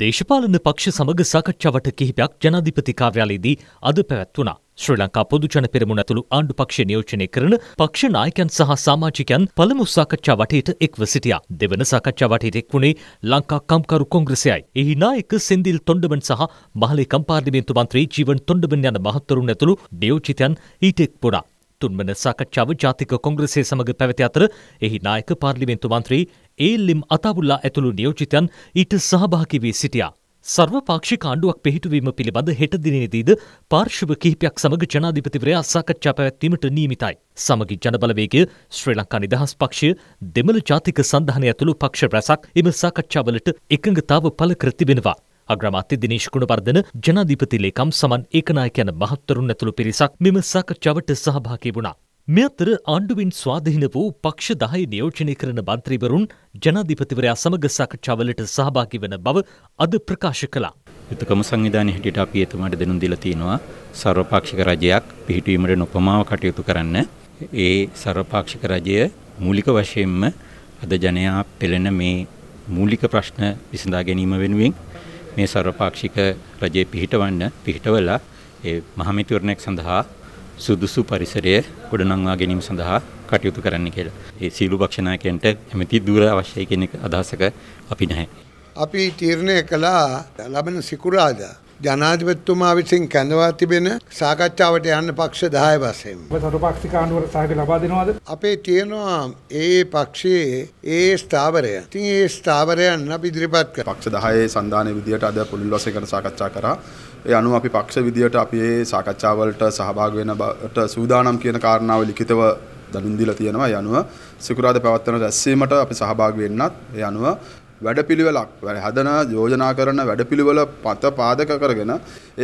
දේශපාලන පක්ෂ සමග සාකච්ඡාවට කිහිපයක් ජනාධිපති කාර්යාලයේදී අද පැවැත්වුණා. ශ්‍රී ලංකා පොදුජන පෙරමුණ ඇතුළු ආණ්ඩු පක්ෂ නියෝජනය කරන පක්ෂ නායකයන් සහ සාමාජිකයන් පළමු සාකච්ඡා වටේට එක්ව සිටියා. දෙවන සාකච්ඡා වටේට එක් වුණේ ලංකා කම්කරු කොංග්‍රසයයි. එහි නායක සෙන්දිල් තොණ්ඩමන් සහ මහලේකම් පාර්ලිමේන්තු මන්ත්‍රී ජීවන් තොණ්ඩමන් යන මහත්වරුන් ඇතුළු නියෝජිතයන් ඊට එක් වුණා. තුන්වන සාකච්ඡාව ජාතික කොංග්‍රසය සමඟ පැවැති අතර එහි නායක පාර්ලිමේන්තු මන්ත්‍රී ඒල්ලිම් අතවුල්ලා ඇතුළු නියෝජිතයන් ඊට සහභාකි වී සිටියා. සර්වපාක්ෂි කාණ්ඩුවක් පිහිටුවීම පිළිබඳ හෙට දිනේදීද පාර්ශව කිහිපයක් සමඟ ජනාධිපතිවරයා සාකච්ඡා පැවැත්වීමට නීමිතයි. සමගි ජනබලවේගය ශ්‍රී ලංකා නිදහස් පක්ෂය දෙමළ ජාතික සන්ධානය ඇතුළු පක්ෂ රැසක් එම සාකච්ඡාවලට එකඟතාව පළ කර තිබෙනවා. අග්‍රමාත්‍ය දිනේශ් ගුණවර්ධන ජනාධිපති ලේකම් සමන් ඒකනායක යන මහත්වරුන් ඇතුළු පිරිසක් මෙම සාකච්ඡාවට සහභාගී වුණා. මේ අතර ආණ්ඩුවෙන් ස්වාධීන වූ පක්ෂ දහය නියෝජනය කරන මන්ත්‍රීවරුන් ජනාධිපතිවරයා සමග සාකච්ඡාවලට සහභාගි වන බව අද ප්‍රකාශ කළා. යුතුකම සංවිධානය හැටියට අපි එතුමාට දෙනුම් දීලා තියෙනවා සර්වපාක්ෂික රජයක් පිහිටවීමට නොපමාව කටයුතු කරන්න. ඒ සර්වපාක්ෂික රජය මූලික වශයෙන්ම අද ජනයා පෙළෙන මේ මූලික ප්‍රශ්න විසඳා ගැනීම වෙනුවෙන් මේ සර්වපාක්ෂික රජය පිහිටවන්න පිහිටවලා ඒ මහමැතිවරණයක් සඳහා සුදුසු පරිසරය ගොඩනංවා ගැනීම සඳහා කටයුතු කරන්න කියලා. ඒ සීලු භක්ෂනායකයන්ට කැමැති දුර අවශ්‍යයි කියන අදහසක අපි නැහැ. අපි තීරණය කළා ලබන සිකුරාදා ජනාධිපතිතුමා විසින් කැඳවා තිබෙන සාකච්ඡාවට යන්න පක්ෂ 10 වශයෙන්. සරුපාක්ෂික ආණ්ඩුවට සහයෝගය ලබා දෙනවද? අපේ තියෙනවා ඒ පක්ෂයේ ඒ ස්ථාවරය. ඉතින් ඒ ස්ථාවරයන් අපි ඉදිරිපත් කරා. පක්ෂ 10 සන්දානයේ විදියට අද පුළුල් වශයෙන් සාකච්ඡා කරා. ඒ අනුව අපි පක්ෂ විදියට අපි මේ සාකච්ඡාවලට සහභාගී වෙන බට සූදානම් කියන කාරණාව ලිඛිතව දනුන් දීලා තියෙනවා. ඒ අනුව සිකුරාදා පැවැත්වෙන රැස්වීමට අපි සහභාගී වෙන්නත් ඒ අනුව වැඩපිළිවෙලක් හදන යෝජනා කරන වැඩපිළිවෙල පත පාදක කරගෙන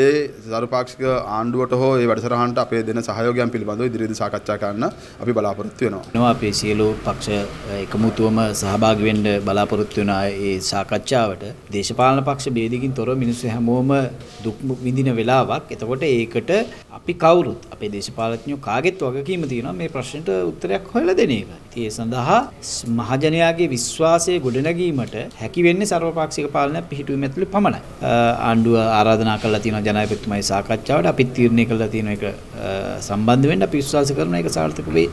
ඒ සරුපාක්ෂික ආණ්ඩුවට හෝ ඒ වැඩසටහනට අපේ දෙන සහයෝගයන් පිළිබඳව ඉදිරියේදී සාකච්ඡා කරන්න අපි බලාපොරොත්තු වෙනවා. නෝ අපේ සියලු පක්ෂ එකමුතුවම සහභාගී වෙන්න බලාපොරොත්තු වෙන ඒ සාකච්ඡාවට දේශපාලන පක්ෂ ભેදකින් තොරව මිනිස්සු හැමෝම දුක් විඳින වෙලාවක්. එතකොට ඒකට අපි කවුරුත් අපේ දේශපාලඥයෝ කාගෙත් වගකීම තියෙනවා මේ ප්‍රශ්නෙට උත්තරයක් හොයලා දෙන එක. ඉතින් ඒ සඳහා මහජනයාගේ විශ්වාසය ගොඩනැගීමට හැකි වෙන්නේ ਸਰවපාක්ෂික පාලනයක් පිහිටුවීම ඇතුළේ පමණයි. ආණ්ඩුව ආරාධනා කරලා තියෙනවා ජනාධිපතිතුමායි සාකච්ඡාවට අපි තීරණය කරලා තියෙන එක සම්බන්ධ වෙන්න අපි විශ්වාස කරන එක සාර්ථක වෙයි.